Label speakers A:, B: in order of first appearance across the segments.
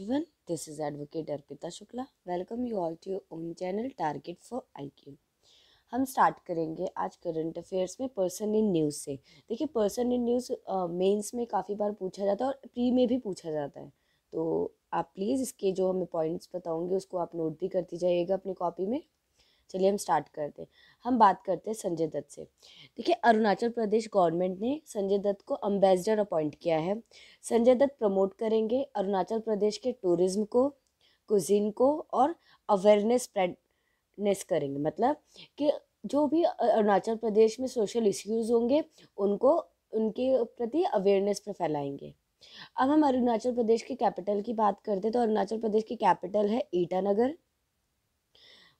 A: Everyone this is advocate Arpita Shukla welcome you all to your own channel target for IQ हम start करेंगे आज current affairs में person in news से देखिए person in news mains में काफ़ी बार पूछा जाता है और प्री में भी पूछा जाता है तो आप प्लीज़ इसके जो हमें पॉइंट्स बताऊंगे उसको आप नोट भी करती जाइएगा अपनी कॉपी में चलिए हम स्टार्ट करते हैं हम बात करते हैं संजय दत्त से देखिए अरुणाचल प्रदेश गवर्नमेंट ने संजय दत्त को अम्बेसडर अपॉइंट किया है संजय दत्त प्रमोट करेंगे अरुणाचल प्रदेश के टूरिज्म को कुजीन को और अवेयरनेस स्प्रेडनेस करेंगे मतलब कि जो भी अरुणाचल प्रदेश में सोशल इश्यूज़ होंगे उनको उनके प्रति अवेयरनेस पर फैलाएंगे अब हम अरुणाचल प्रदेश के कैपिटल की बात करते हैं तो अरुणाचल प्रदेश की कैपिटल है ईटानगर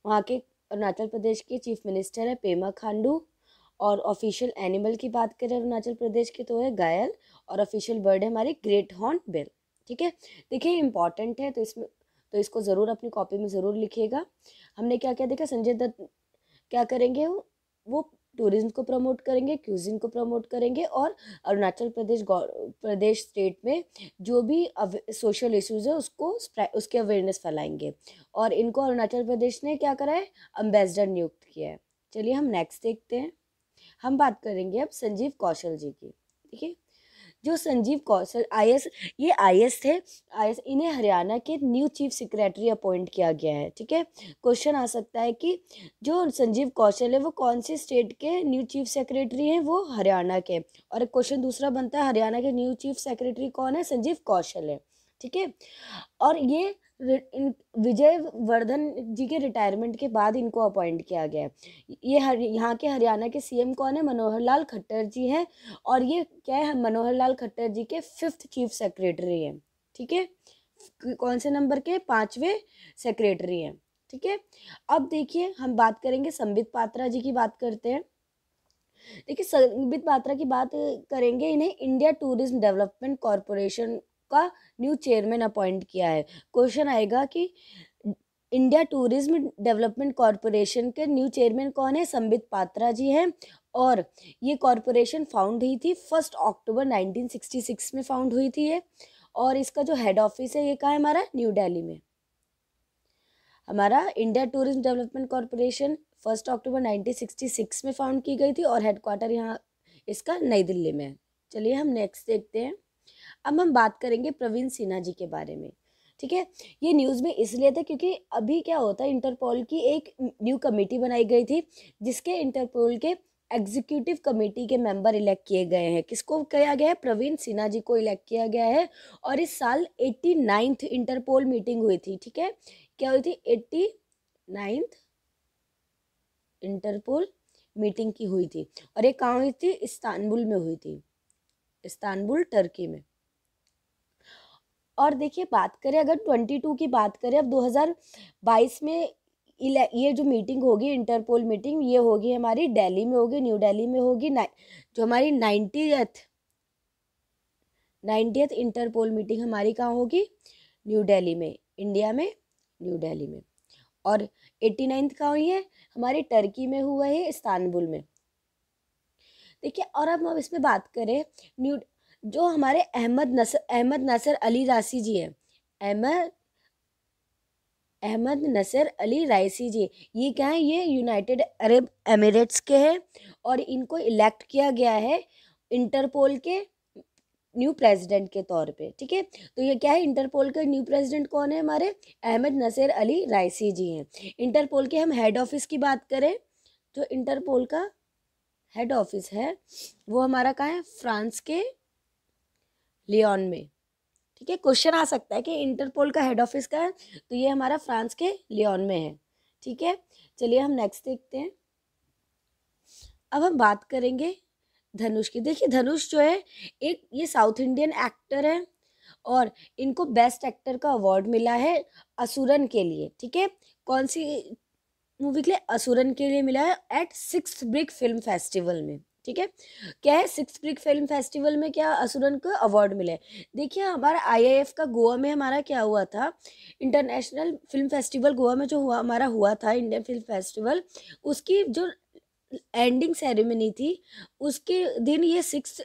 A: वहाँ के अरुणाचल प्रदेश के चीफ मिनिस्टर है पेमा खांडू और ऑफिशियल एनिमल की बात करें अरुणाचल प्रदेश के तो है गायल और ऑफिशियल बर्ड है हमारी ग्रेट हॉर्न बेल ठीक है देखिए इंपॉर्टेंट है तो इसमें तो इसको ज़रूर अपनी कॉपी में ज़रूर लिखिएगा हमने क्या क्या देखा संजय दत्त क्या करेंगे वो टूरिज्म को प्रमोट करेंगे क्यूजिन को प्रमोट करेंगे और अरुणाचल प्रदेश प्रदेश स्टेट में जो भी सोशल इश्यूज़ है उसको उसके अवेयरनेस फैलाएंगे और इनको अरुणाचल प्रदेश ने क्या करा है अम्बेसडर नियुक्त किया है चलिए हम नेक्स्ट देखते हैं हम बात करेंगे अब संजीव कौशल जी की ठीक है जो संजीव कौशल आई ये आई थे आई इन्हें हरियाणा के न्यू चीफ सेक्रेटरी अपॉइंट किया गया है ठीक है क्वेश्चन आ सकता है कि जो संजीव कौशल है वो कौन सी स्टेट के न्यू चीफ सेक्रेटरी हैं वो हरियाणा के और क्वेश्चन दूसरा बनता है हरियाणा के न्यू चीफ सेक्रेटरी कौन है संजीव कौशल है ठीक है और ये इन विजय वर्धन जी के रिटायरमेंट के बाद इनको अपॉइंट किया गया है ये हर यहाँ के हरियाणा के सीएम कौन है मनोहर लाल खट्टर जी हैं और ये क्या है मनोहर लाल खट्टर जी के फिफ्थ चीफ सेक्रेटरी हैं ठीक है ठीके? कौन से नंबर के पांचवे सेक्रेटरी हैं ठीक है अब देखिए हम बात करेंगे संबित पात्रा जी की बात करते हैं देखिए संबित पात्रा की बात करेंगे इन्हें इंडिया टूरिज्म डेवलपमेंट कॉरपोरेशन का न्यू चेयरमैन अपॉइंट किया है क्वेश्चन आएगा कि इंडिया टूरिज्म डेवलपमेंट कॉरपोरेशन के न्यू चेयरमैन कौन है संबित पात्रा जी हैं और ये कॉरपोरेशन फाउंड हुई थी फर्स्ट अक्टूबर 1966 में फाउंड हुई थी ये और इसका जो हेड ऑफिस है ये कहाँ है हमारा न्यू दिल्ली में हमारा India tourism development corporation first October 1966 में फाउंड की गई थी और हेडक्वार्टर यहाँ इसका नई दिल्ली में है चलिए हम नेक्स्ट देखते हैं अब हम बात करेंगे प्रवीण सिन्हा जी के बारे में ठीक है ये न्यूज़ में इसलिए था क्योंकि अभी क्या होता है इंटरपोल की एक न्यू कमेटी बनाई गई थी जिसके इंटरपोल के एग्जीक्यूटिव कमेटी के मेंबर इलेक्ट किए गए हैं किसको किया गया है प्रवीण सिन्हा जी को इलेक्ट किया गया है और इस साल एट्टी नाइन्थ इंटरपोल मीटिंग हुई थी ठीक है क्या हुई थी एट्टी नाइन्थ इंटरपोल मीटिंग की हुई थी और ये कहाँ हुई थी इस्तानबुल में हुई थी इस्तानबुल टर्की में और देखिए बात करें अगर ट्वेंटी टू की बात करें अब दो हज़ार बाईस में ये जो मीटिंग होगी इंटरपोल मीटिंग ये होगी हमारी दिल्ली में होगी न्यू दिल्ली में होगी जो हमारी नाइन्टी नाइन्टीथ इंटरपोल मीटिंग हमारी कहाँ होगी न्यू दिल्ली में इंडिया में न्यू दिल्ली में और एट्टी नाइन्थ कहाँ हुई है हमारी टर्की में हुआ है इस्तानबुल में देखिए और अब हम इसमें बात करें न्यू जो हमारे अहमद नसर अहमद नसर अली रासी जी हैं अहमद अहमद नसर अली राइसी जी ये क्या है ये यूनाइटेड अरब एमिरेट्स के हैं और इनको इलेक्ट किया गया है इंटरपोल के न्यू प्रेसिडेंट के तौर पे ठीक है तो ये क्या है इंटरपोल के न्यू प्रेसिडेंट कौन है हमारे अहमद नसर अली राइसी जी हैं इंटरपोल के हम हेड ऑफिस की बात करें तो इंटरपोल का हेड ऑफिस है वो हमारा कहाँ है फ्रांस के लियोन में ठीक है क्वेश्चन आ सकता है कि इंटरपोल का हेड ऑफिस का है तो ये हमारा फ्रांस के लियोन में है ठीक है चलिए हम नेक्स्ट देखते हैं अब हम बात करेंगे धनुष की देखिए धनुष जो है एक ये साउथ इंडियन एक्टर है और इनको बेस्ट एक्टर का अवार्ड मिला है असुरन के लिए ठीक है कौन सी मूवी के लिए असुरन के लिए मिला है at six BRIC film festival में ठीक है क्या है सिक्स क्रिक फिल्म फेस्टिवल में क्या असुरन को अवार्ड मिले देखिए हमारा आईआईएफ का गोवा में हमारा क्या हुआ था इंटरनेशनल फिल्म फेस्टिवल गोवा में जो हुआ हमारा हुआ था इंडियन फिल्म फेस्टिवल उसकी जो एंडिंग सेरेमनी थी उसके दिन ये six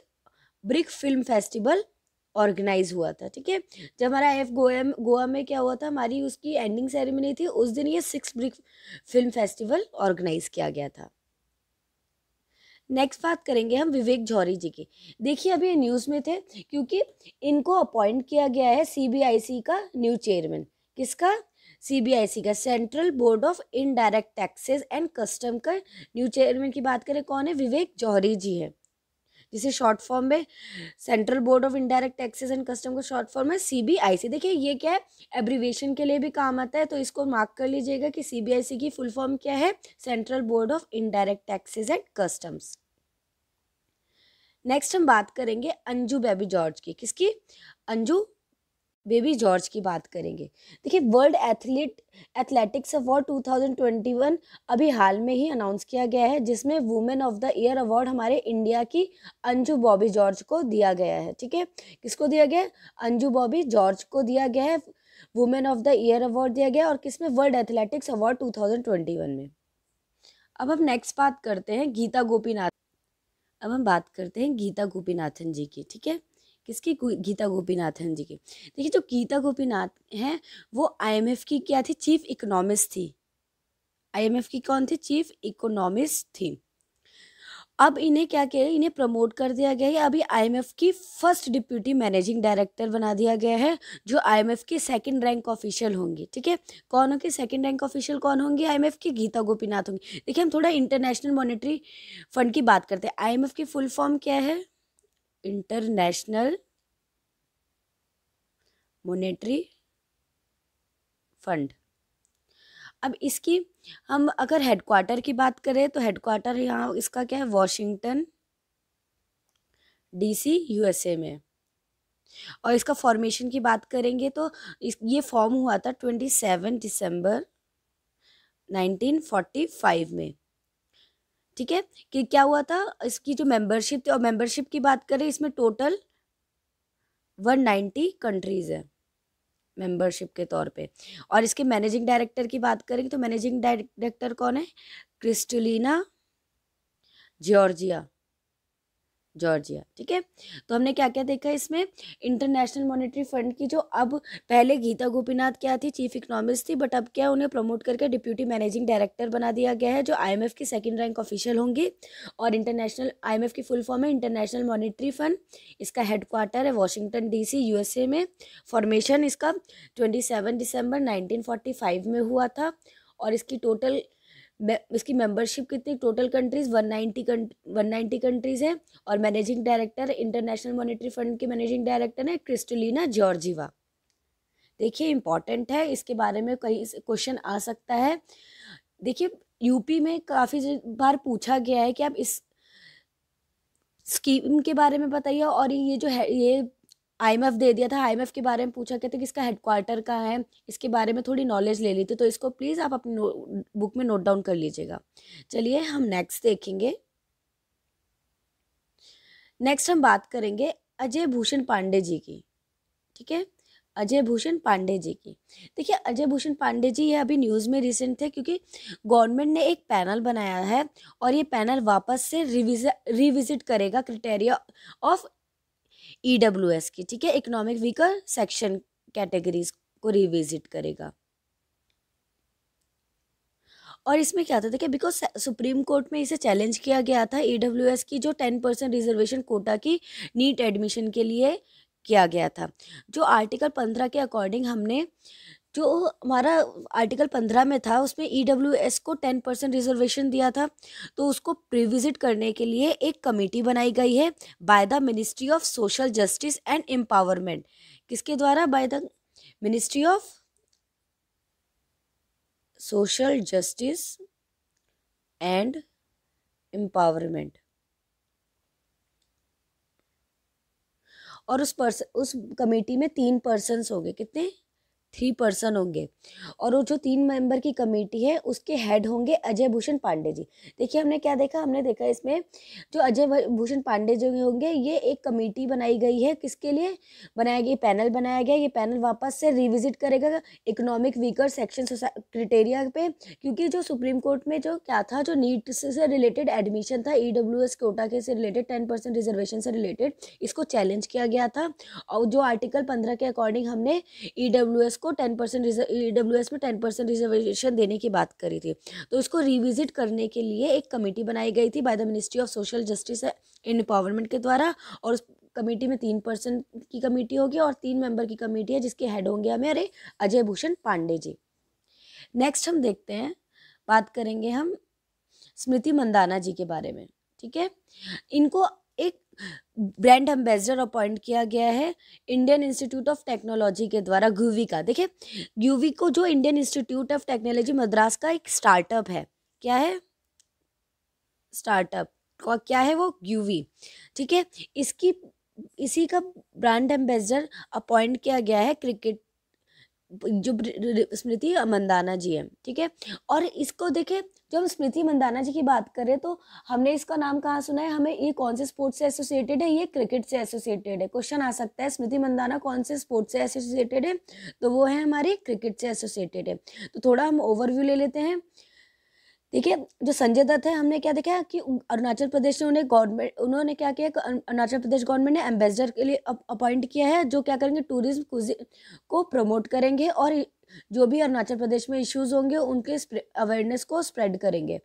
A: BRIC film festival organize हुआ था ठीक है जब हमारा एफ गोवा गोवा में क्या हुआ था हमारी उसकी एंडिंग सेरेमनी थी उस दिन ये six BRIC film festival organize किया गया था नेक्स्ट बात करेंगे हम विवेक जौहरी जी की देखिए अभी ये न्यूज़ में थे क्योंकि इनको अपॉइंट किया गया है सीबीआईसी का न्यू चेयरमैन किसका सीबीआईसी का central board of indirect taxes and custom का न्यू चेयरमैन की बात करें कौन है विवेक जौहरी जी है जिसे शॉर्ट फॉर्म में central board of indirect taxes and custom का शॉर्ट फॉर्म है सीबीआईसी देखिए ये क्या है एब्रीवेशन के लिए भी काम आता है तो इसको मार्क कर लीजिएगा कि सीबीआईसी की फुल फॉर्म क्या है central board of indirect taxes and customs next हम बात करेंगे अंजू बेबी जॉर्ज की किसकी अंजू बेबी जॉर्ज की बात करेंगे देखिए वर्ल्ड एथलीट एथलेटिक्स अवार्ड 2021 अभी हाल में ही अनाउंस किया गया है जिसमें women of the year award हमारे इंडिया की अंजू बॉबी जॉर्ज को दिया गया है ठीक है किसको दिया गया अंजू बॉबी जॉर्ज को दिया गया है women of the year award दिया गया और किसमें वर्ल्ड एथलेटिक्स अवार्ड टू में अब हम नेक्स्ट बात करते हैं गीता गोपीनाथ अब हम बात करते हैं गीता गोपीनाथन जी की ठीक है किसकी गीता गोपीनाथन जी की देखिए जो गीता गोपीनाथ हैं वो आईएमएफ की क्या थी चीफ इकोनॉमिस्ट थी आईएमएफ की कौन थी चीफ इकोनॉमिस्ट थी अब इन्हें क्या कह इन्हें प्रमोट कर दिया गया है अभी आईएमएफ की फर्स्ट डिप्यूटी मैनेजिंग डायरेक्टर बना दिया गया है जो आईएमएफ के सेकंड रैंक ऑफिशियल होंगे ठीक है कौन होंगे सेकंड रैंक ऑफिशियल कौन होंगे आईएमएफ की गीता गोपीनाथ होंगी देखिए हम थोड़ा इंटरनेशनल मॉनिटरी फंड की बात करते हैं आई की फुल फॉर्म क्या है इंटरनेशनल मोनेटरी फंड अब इसकी हम अगर हेडक्वार्टर की बात करें तो हेडक्वार्टर यहाँ इसका क्या है वॉशिंगटन डीसी यूएसए में और इसका फॉर्मेशन की बात करेंगे तो इस ये फॉर्म हुआ था ट्वेंटी सेवन दिसंबर नाइनटीन फोर्टी फाइव में ठीक है कि क्या हुआ था इसकी जो मेंबरशिप थी और मेंबरशिप की बात करें इसमें टोटल वन नाइन्टी कंट्रीज़ है मेंबरशिप के तौर पे और इसके मैनेजिंग डायरेक्टर की बात करेंगे तो मैनेजिंग डायरेक्टर कौन है क्रिस्टलिना जॉर्जिया जॉर्जिया ठीक है तो हमने क्या क्या देखा इसमें इंटरनेशनल मॉनेटरी फंड की जो अब पहले गीता गोपीनाथ क्या थी चीफ इकोनॉमिस्ट थी बट अब क्या उन्हें प्रमोट करके डिप्यूटी मैनेजिंग डायरेक्टर बना दिया गया है जो आईएमएफ की सेकंड रैंक ऑफिशियल होंगी और इंटरनेशनल आईएमएफ की फुल फॉर्म है इंटरनेशनल मॉनिटरी फंड इसका हेडक्वार्टर है वॉशिंगटन डी यूएसए में फॉर्मेशन इसका ट्वेंटी दिसंबर नाइनटीन में हुआ था और इसकी टोटल इसकी मेंबरशिप कितनी total countries one ninety one ninety countries हैं और managing director international monetary fund के मैनेजिंग डायरेक्टर हैं क्रिस्टोलिना जॉर्जीवा देखिए इम्पॉर्टेंट है इसके बारे में कई क्वेश्चन आ सकता है देखिए यूपी में काफ़ी बार पूछा गया है कि आप इस स्कीम के बारे में बताइए और ये जो है ये आईएमएफ दे दिया था आईएमएफ के बारे में पूछा कहते कि इसका हेडक्वार्टर कहाँ है इसके बारे में थोड़ी नॉलेज ले ली थी तो इसको प्लीज़ आप अपनी बुक में नोट डाउन कर लीजिएगा चलिए हम नेक्स्ट देखेंगे नेक्स्ट हम बात करेंगे अजय भूषण पांडे जी की ठीक है अजय भूषण पांडे जी की देखिए अजय भूषण पांडे जी ये अभी न्यूज़ में रिसेंट थे क्योंकि गवर्नमेंट ने एक पैनल बनाया है और ये पैनल वापस से रिविज रिविजिट करेगा criteria of E W S की ठीक है इकोनॉमिक वीकर सेक्शन कैटेगरीज को रिविजिट करेगा और इसमें क्या था देखिए बिकॉज सुप्रीम कोर्ट में इसे चैलेंज किया गया था ई डब्ल्यू एस की जो टेन परसेंट रिजर्वेशन कोटा की नीट एडमिशन के लिए किया गया था जो आर्टिकल पंद्रह के अकॉर्डिंग हमने जो हमारा आर्टिकल पंद्रह में था उसमें ई डब्ल्यू एस को टेन परसेंट रिजर्वेशन दिया था तो उसको प्रिविजिट करने के लिए एक कमेटी बनाई गई है by the ministry of social justice and empowerment किसके द्वारा by the ministry of social justice and empowerment और उस पर्सन उस कमेटी में तीन पर्सनस हो गए कितने थ्री पर्सन होंगे और वो जो तीन मेंबर की कमेटी है उसके हेड होंगे अजय भूषण पांडे जी देखिए हमने क्या देखा हमने देखा इसमें जो अजय भूषण पांडे जी होंगे ये एक कमेटी बनाई गई है किसके लिए बनाया गया पैनल बनाया गया ये पैनल वापस से रिविजिट करेगा इकोनॉमिक वीकर सेक्शन क्रिटेरिया पे क्योंकि जो सुप्रीम कोर्ट में जो क्या था जो नीट से रिलेटेड एडमिशन था ई डब्ल्यू एस कोटा के से रिलेटेड टेन परसेंट रिजर्वेशन से रिलेटेड इसको चैलेंज किया गया था और जो आर्टिकल पंद्रह के अकॉर्डिंग हमने ई डब्ल्यू एस को टेन परसेंट रिजर्व में टेन परसेंट रिजर्वेशन देने की बात करी थी तो इसको रिविजिट करने के लिए एक कमेटी बनाई गई थी by the ministry of social justice and empowerment के द्वारा और उस कमेटी में तीन पर्सन की कमेटी होगी और तीन मेंबर की कमेटी है जिसके हेड होंगे हमारे अजय भूषण पांडे जी नेक्स्ट हम देखते हैं बात करेंगे हम स्मृति मंदाना जी के बारे में ठीक है इनको ब्रांड एम्बेसडर अपॉइंट किया गया है इंडियन इंस्टीट्यूट ऑफ टेक्नोलॉजी के द्वारा यूवी का देखिए यूवी को जो Indian institute of technology Madras का एक स्टार्टअप है क्या है स्टार्टअप और क्या है वो यूवी ठीक है इसकी इसी का ब्रांड एम्बेसडर अपॉइंट किया गया है क्रिकेट जो स्मृति मंदाना जी है ठीक है और इसको देखें जब हम स्मृति मंदाना जी की बात करें तो हमने इसका नाम कहाँ सुना है हमें ये कौन से स्पोर्ट्स से एसोसिएटेड है ये क्रिकेट से एसोसिएटेड है क्वेश्चन आ सकता है स्मृति मंदाना कौन से स्पोर्ट्स से एसोसिएटेड है तो वो है हमारी क्रिकेट से एसोसिएटेड है तो थोड़ा हम ओवरव्यू ले लेते हैं देखिए जो संजय दत्त है हमने क्या देखा है कि अरुणाचल प्रदेश ने उन्हें गवर्नमेंट उन्होंने क्या किया अरुणाचल प्रदेश गवर्नमेंट ने एम्बेसडर के लिए अपॉइंट किया है जो क्या करेंगे टूरिज्म को प्रमोट करेंगे और जो भी अरुणाचल प्रदेश में इश्यूज होंगे उनके अवेयरनेस को स्प्रेड करेंगे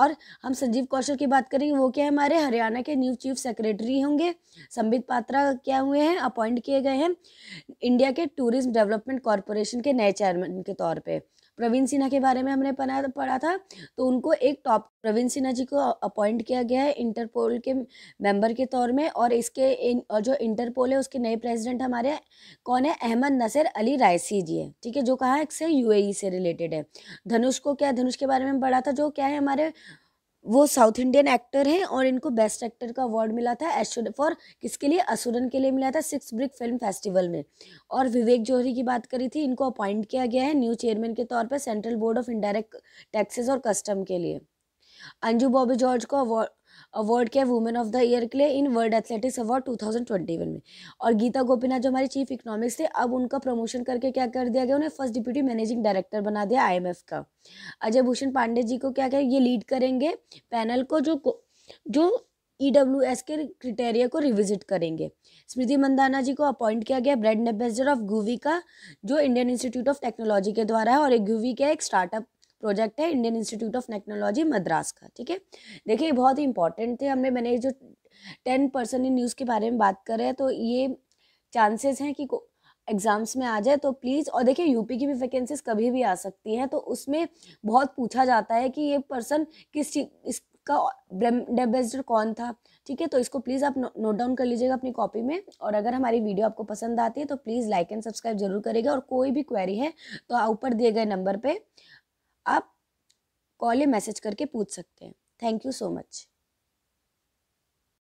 A: और हम संजीव कौशल की बात करेंगे वो क्या है हमारे हरियाणा के न्यू चीफ सेक्रेटरी होंगे संबित पात्रा क्या हुए हैं अपॉइंट किए गए हैं इंडिया के टूरिज्म डेवलपमेंट कॉरपोरेशन के नए चेयरमैन के तौर पे प्रवीण सिन्हा के बारे में हमने पढ़ा पढ़ा था तो उनको एक टॉप प्रवीण सिन्हा जी को अपॉइंट किया गया है इंटरपोल के मेंबर के तौर में और इसके इन, और जो इंटरपोल है उसके नए प्रेसिडेंट हमारे कौन है अहमद नसर अली रायसी जी है ठीक है जो कहा है इससे यूएई से रिलेटेड e है धनुष को क्या धनुष के बारे में पढ़ा था जो क्या है हमारे वो साउथ इंडियन एक्टर हैं और इनको बेस्ट एक्टर का अवार्ड मिला था एशुर फॉर किसके लिए असुरन के लिए मिला था सिक्स ब्रिक फिल्म फेस्टिवल में और विवेक जौहरी की बात करी थी इनको अपॉइंट किया गया है न्यू चेयरमैन के तौर पर central board of indirect taxes और कस्टम के लिए अंजू बॉबी जॉर्ज को अवार्ड अवार्ड किया वुमेन ऑफ द ईयर के लिए इन वर्ल्ड एथलेटिक्स अवार्ड 2021 में और गीता गोपीनाथ जो हमारी चीफ इकोनॉमिक्स थे अब उनका प्रमोशन करके क्या कर दिया गया उन्हें फर्स्ट डिप्यूटी मैनेजिंग डायरेक्टर बना दिया एफ का अजय भूषण पांडे जी को क्या करें ये लीड करेंगे पैनल को जो जो ई डब्ल्यू एस के क्रिटेरिया को रिविजिट करेंगे स्मृति मंदाना जी को अपॉइंट किया गया ब्रांड एम्बेसडर ऑफ गूवी का जो इंडियन इंस्टीट्यूट ऑफ टेक्नोलॉजी के द्वारा है और एक गूवी का एक स्टार्टअप प्रोजेक्ट है Indian institute of technology Madras का ठीक है देखिए बहुत ही इंपॉर्टेंट थे हमने मैंने जो टेन परसेंट इन न्यूज़ के बारे में बात कर रहे हैं तो ये चांसेस हैं कि एग्ज़ाम्स में आ जाए तो प्लीज़ और देखिए यूपी की भी वैकेंसीज कभी भी आ सकती हैं तो उसमें बहुत पूछा जाता है कि ये पर्सन किस चीज इसका एम्बेसडर कौन था ठीक है तो इसको प्लीज़ आप नो, नोट डाउन कर लीजिएगा अपनी कॉपी में और अगर हमारी वीडियो आपको पसंद आती है तो प्लीज़ लाइक एंड सब्सक्राइब जरूर करेगा और कोई भी क्वेरी है तो ऊपर दिए गए नंबर पर आप कॉल या मैसेज करके पूछ सकते हैं थैंक यू सो मच